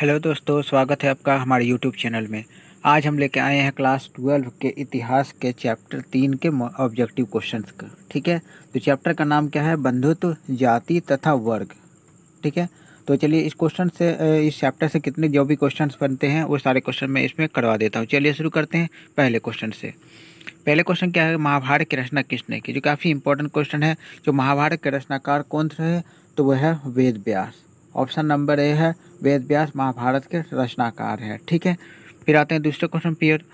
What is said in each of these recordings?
hello दोस्तों स्वागत है आपका हमारे यूट्यूब चैनल में आज हम लेके आए हैं क्लास ट्वेल्व के इतिहास के चैप्टर तीन के ऑब्जेक्टिव क्वेश्चंस का ठीक है तो चैप्टर का नाम क्या है बंधुत्व जाति तथा वर्ग ठीक है तो चलिए इस क्वेश्चन से इस चैप्टर से कितने जो भी क्वेश्चन बनते हैं वो सारे क्वेश्चन मैं इसमें करवा देता हूँ चलिए शुरू करते हैं पहले क्वेश्चन से पहले क्वेश्चन क्या है महाभारत की रचना किसने की जो काफ़ी इंपॉर्टेंट क्वेश्चन है जो महाभारत के रचनाकार कौन से है तो वह है वेद व्यास ऑप्शन नंबर ए है वेद व्यास महाभारत के रचनाकार है ठीक है फिर आते हैं दूसरे क्वेश्चन पियर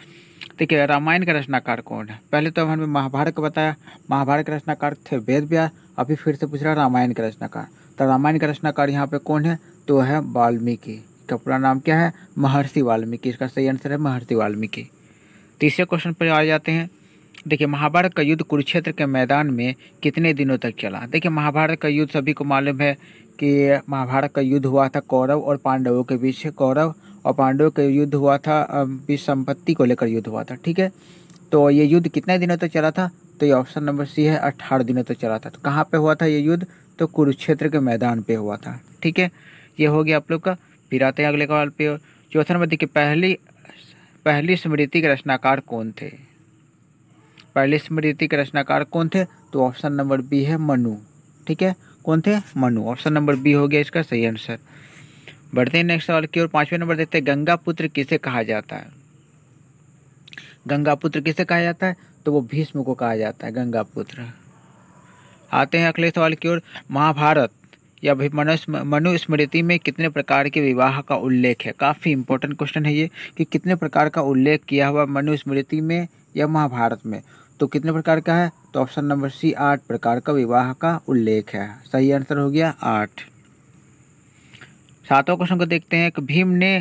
देखिए रामायण का रचनाकार कौन है पहले तो हमने महाभारत को बताया महाभारत के रचनाकार थे वेद व्यास अभी फिर से पूछ रहा रामायण का रचनाकार तो रामायण का रचनाकार यहाँ पे कौन है तो है वाल्मीकि का पूरा नाम क्या है महर्षि वाल्मीकि इसका सही आंसर है महर्षि वाल्मीकि तीसरे क्वेश्चन पर आ जाते हैं देखिए महाभारत का युद्ध कुरुक्षेत्र के मैदान में कितने दिनों तक चला देखिए महाभारत का युद्ध सभी को मालूम है कि महाभारत का युद्ध हुआ था कौरव और पांडवों के बीच कौरव और पांडवों के युद्ध हुआ था बीच संपत्ति को लेकर युद्ध हुआ था ठीक है तो ये युद्ध कितने दिनों तक तो चला था तो ये ऑप्शन नंबर सी है अट्ठारह दिनों तक तो चला था तो कहाँ पर हुआ था ये युद्ध तो कुरुक्षेत्र के मैदान पर हुआ था ठीक है ये हो गया आप लोग का फिर आते हैं अगले कवाल पे चौथा नंबर देखिए पहली पहली स्मृति के रचनाकार कौन थे पहली स्मृति के रचनाकार कौन थे तो ऑप्शन नंबर बी है मनु ठीक है कौन थे मनु ऑप्शन नंबर बी हो गया इसका सही आंसर बढ़ते हैं नेक्स्ट सवाल की ओर पांचवें नंबर देखते हैं गंगा पुत्र किसे कहा जाता है गंगा पुत्र किसे कहा जाता है तो वो भीष्म को कहा जाता है गंगा पुत्र आते हैं अगले सवाल की ओर महाभारत या मनुस्मृति में कितने प्रकार के विवाह का उल्लेख है काफ़ी इंपॉर्टेंट क्वेश्चन है ये कि कितने प्रकार का उल्लेख किया हुआ मनुस्मृति में या महाभारत में तो कितने प्रकार का है तो ऑप्शन नंबर सी आठ प्रकार का विवाह का उल्लेख है सही आंसर हो गया आठ सातों क्वेश्चन को देखते हैं कि भीम ने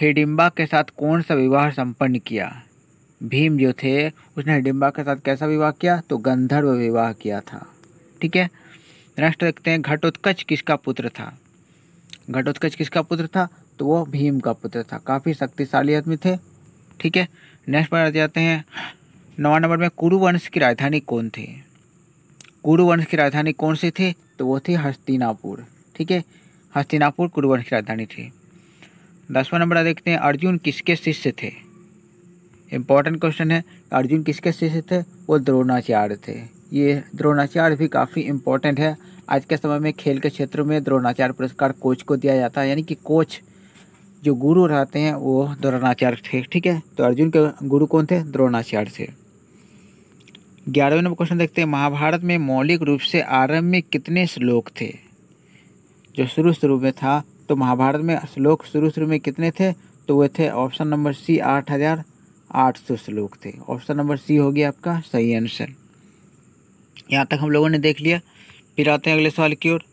हिडिम्बा के साथ कौन सा विवाह संपन्न किया भीम जो थे उसने हिडिम्बा के साथ कैसा विवाह किया तो गंधर्व विवाह किया था ठीक है नेक्स्ट देखते हैं घटोत्कच किसका पुत्र था घटोत्कच किसका पुत्र था तो वो भीम का पुत्र था काफ़ी शक्तिशाली आदमी थे ठीक है नेक्स्ट पर आ जाते हैं नवा नंबर में कुरु वंश की राजधानी कौन थे कुरु वंश की राजधानी कौन सी थी तो वो थी हस्तिनापुर ठीक है हस्तिनापुर कुरुवंश की राजधानी थी दसवां नंबर देखते हैं अर्जुन किसके शिष्य थे इम्पोर्टेंट क्वेश्चन है अर्जुन किसके शिष्य थे वो द्रोणाचार्य थे ये द्रोणाचार्य भी काफ़ी इम्पोर्टेंट है आज के समय में खेल के क्षेत्र में द्रोणाचार्य पुरस्कार कोच को दिया जाता है यानी कि कोच जो गुरु रहते हैं वो द्रोणाचार्य थे ठीक है तो अर्जुन के गुरु कौन थे द्रोणाचार्य थे ग्यारहवें नंबर क्वेश्चन देखते हैं महाभारत में मौलिक रूप से आरंभ में कितने श्लोक थे जो शुरू शुरू में था तो महाभारत में श्लोक शुरू शुरू में कितने थे तो वे थे ऑप्शन नंबर सी आठ हज़ार आठ सौ श्लोक थे ऑप्शन नंबर सी हो गया आपका सही आंसर यहाँ तक हम लोगों ने देख लिया फिर आते हैं अगले सवाल की ओर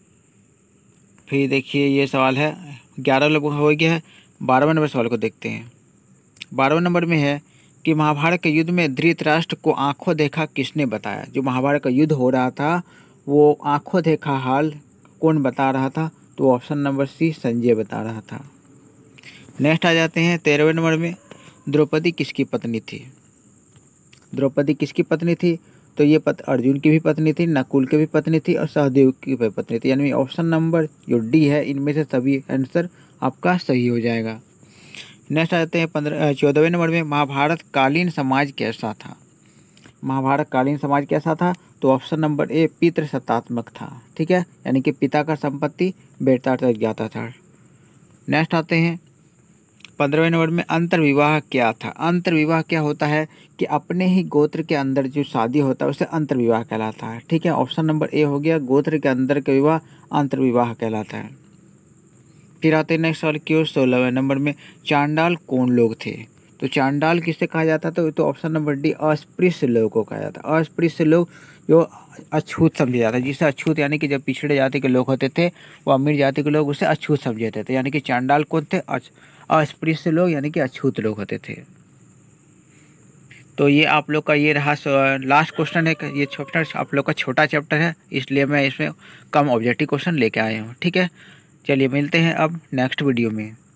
फिर देखिए ये सवाल है ग्यारह का हो गया है बारहवें नंबर सवाल को देखते हैं बारहवें नंबर में है कि महाभारत के युद्ध में धृतराष्ट्र को आंखों देखा किसने बताया जो महाभारत का युद्ध हो रहा था वो आंखों देखा हाल कौन बता रहा था तो ऑप्शन नंबर सी संजय बता रहा था नेक्स्ट आ जाते हैं तेरहवें नंबर में द्रौपदी किसकी पत्नी थी द्रौपदी किसकी पत्नी थी तो ये पत अर्जुन की भी पत्नी थी नकुल की भी पत्नी थी और सहदेव की भी पत्नी थी यानी ऑप्शन नंबर जो डी है इनमें से सभी आंसर आपका सही हो जाएगा नेक्स्ट आ जाते हैं पंद्रह चौदहवें नंबर में महाभारत कालीन समाज कैसा था महाभारत कालीन समाज कैसा था तो ऑप्शन नंबर ए पितृसत्तात्मक था ठीक है यानी कि पिता का संपत्ति बेटा तक जाता था नेक्स्ट आते हैं पंद्रहवें नंबर में अंतर्विवाह क्या था अंतर्विवाह क्या होता है कि अपने ही गोत्र के अंदर जो शादी होता है उसे अंतर्विवाह कहलाता है ठीक है ऑप्शन नंबर ए हो गया गोत्र के अंदर का विवाह अंतर्विवाह कहलाता है तिराते नेक्स्ट सवाल की ओर सोलहवें नंबर में चांडाल कौन लोग थे तो चांडाल किससे कहा जाता था तो ऑप्शन नंबर डी अस्पृश्य लोगों को कहा जाता है अस्पृश्य लोग जो अछूत समझे जाते जिसे अछूत यानी कि जब पिछड़े जाति के लोग होते थे वो अमीर जाति के लोग उसे अछूत समझे थे यानी कि चांडाल कौन थे अस्पृश्य लोग यानी कि अछूत लोग होते थे तो ये आप लोग का ये रहा लास्ट क्वेश्चन है ये चैप्टर आप लोग का छोटा चैप्टर है इसलिए मैं इसमें कम ऑब्जेक्टिव क्वेश्चन लेके आया हूँ ठीक है चलिए मिलते हैं अब नेक्स्ट वीडियो में